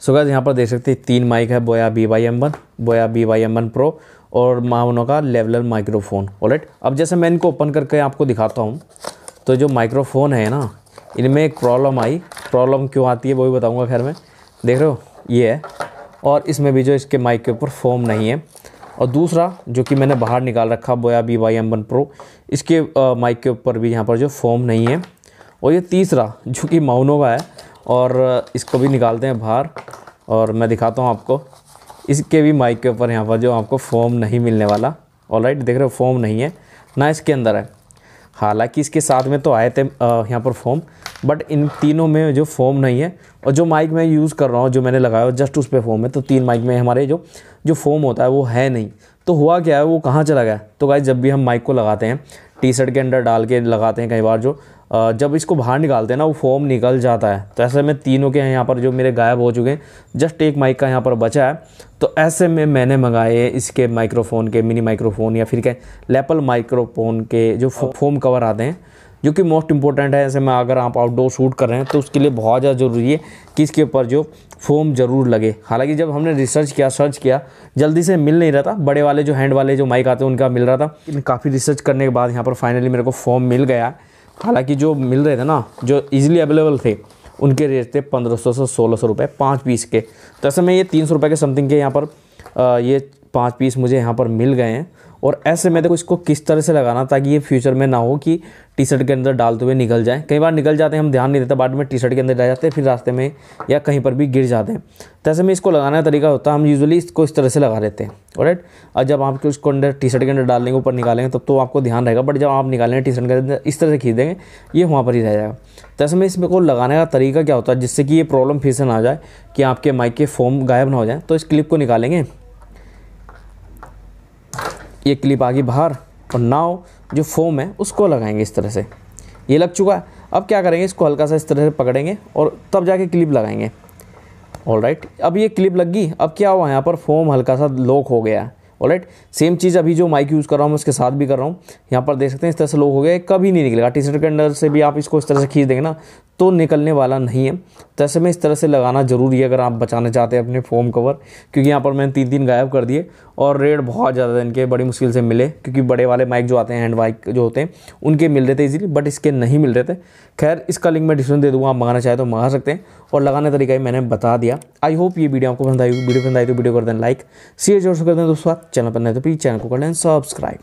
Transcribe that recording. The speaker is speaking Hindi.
सो गैस यहाँ पर देख सकते हैं तीन माइक है Boya B Y M one Boya B Y M one pro और माउनो का लेवलर माइक्रोफोन ऑलराइट अब जैसे मैं इनको ओपन करके आपको दिखाता हूँ तो जो माइक्रोफोन है ना इनमें एक प्रॉब्लम आई प्रॉब्लम क्यों आती है वो भी बताऊँगा खैर मैं देख रहे हो ये है और इसमें भी जो इसके माइक के ऊपर फोम नहीं है और दूसरा जो कि मैंने बाहर निकाल रखा Boya B Y M one pro इसके माइक के ऊपर भी यहाँ पर जो फोम नहीं है और ये तीसरा जो कि माउनो का है और इसको भी निकालते हैं बाहर और मैं दिखाता हूँ आपको इसके भी माइक के ऊपर यहाँ पर जो आपको फोम नहीं मिलने वाला ऑल राइट देख रहे हो फोम नहीं है ना इसके अंदर है हालांकि इसके साथ में तो आए थे यहाँ पर फोम बट इन तीनों में जो फोम नहीं है और जो माइक मैं यूज़ कर रहा हूँ जो मैंने लगाया जस्ट उस पर फोम है तो तीन माइक में हमारे जो जो फोम होता है वो है नहीं तो हुआ क्या है वो कहाँ चला गया तो गाइज जब भी हम माइक को लगाते हैं टी शर्ट के अंदर डाल के लगाते हैं कई बार जो जब इसको बाहर निकालते हैं ना वो फोम निकल जाता है तो ऐसे में तीनों के हैं यहाँ पर जो मेरे गायब हो चुके हैं जस्ट एक माइक का यहाँ पर बचा है तो ऐसे में मैंने मंगाए इसके माइक्रोफोन के मिनी माइक्रोफोन या फिर क्या लेपल माइक्रोफोन के जो फोम कवर आते हैं जो कि मोस्ट इंपॉर्टेंट है ऐसे में अगर आप आउटडोर शूट कर रहे हैं तो उसके लिए बहुत ज़्यादा ज़रूरी है कि इसके ऊपर जो फोम ज़रूर लगे हालांकि जब हमने रिसर्च किया सर्च किया जल्दी से मिल नहीं रहा था बड़े वाले जो हैंड वाले जो माइक आते हैं उनका मिल रहा था लेकिन काफ़ी रिसर्च करने के बाद यहाँ पर फाइनली मेरे को फॉर्म मिल गया हालांकि जो मिल रहे थे ना जो ईजिली अवेलेबल थे उनके रेट थे पंद्रह सौ से सोलह सौ रुपये पाँच पीस के तो ऐसे में ये तीन सौ रुपये के समथिंग के यहाँ पर ये पाँच पीस मुझे यहाँ पर मिल गए हैं और ऐसे में देखो इसको किस तरह से लगाना ताकि ये फ्यूचर में ना हो कि टी शर्ट के अंदर डालते हुए निकल जाए कई बार निकल जाते हैं हम ध्यान नहीं देते बाद में टी शर्ट के अंदर डाल जाते हैं फिर रास्ते में या कहीं पर भी गिर जाते हैं तो ऐसे में इसको लगाने का तरीका होता है हम यूजुअली इसको इस तरह से लगा देते हैं और राइट और जब आप उसको अंदर टी शर्ट के अंदर डाल देंगे ऊपर निकालेंगे तब तो, तो आपको ध्यान रहेगा बट जब आप निकालेंगे टी शर्ट के अंदर इस तरह से खींच देंगे ये वहाँ पर ही रह जाएगा तो ऐसे में इसमें को लगाने का तरीका क्या होता है जिससे कि ये प्रॉब्लम फिर से ना आ जाए कि आपके माइक के फॉर्म गायब ना हो जाए तो इस क्लिप को निकालेंगे ये क्लिप आ गई बाहर और नाव जो फोम है उसको लगाएंगे इस तरह से ये लग चुका है अब क्या करेंगे इसको हल्का सा इस तरह से पकड़ेंगे और तब जाके क्लिप लगाएंगे ऑल राइट अब ये क्लिप लग गई अब क्या हुआ यहाँ पर फोम हल्का सा लॉक हो गया ऑल राइट सेम चीज़ अभी जो माइक यूज़ कर रहा हूँ मैं उसके साथ भी कर रहा हूँ यहाँ पर देख सकते हैं इस तरह से लॉक हो गया कभी नहीं निकलेगा टी शर्ट के अंदर से भी आप इसको इस तरह से खींच देंगे ना तो निकलने वाला नहीं है तो ऐसे में इस तरह से लगाना ज़रूरी है अगर आप बचाना चाहते हैं अपने फोम कवर क्योंकि यहाँ पर मैंने तीन तीन गायब कर दिए और रेट बहुत ज़्यादा इनके बड़ी मुश्किल से मिले क्योंकि बड़े वाले माइक जो आते हैं हैंड माइक जो होते हैं उनके मिल रहे थे इजीली बट इसके नहीं मिल रहे थे खैर इसका लिंक मैं डिस्क्रिप्शन दे दूँगा आप मंगाना चाहे तो मंगा सकते हैं और लगाने तरीका ही मैंने बता दिया आई होप ये वीडियो आपको पसंद आई वीडियो पसंद आई तो वीडियो कर दें लाइक शेयर जोर से कर दें दोस्तों चैनल पर नहीं तो प्लीज़ चैनल को कर लें सब्सक्राइब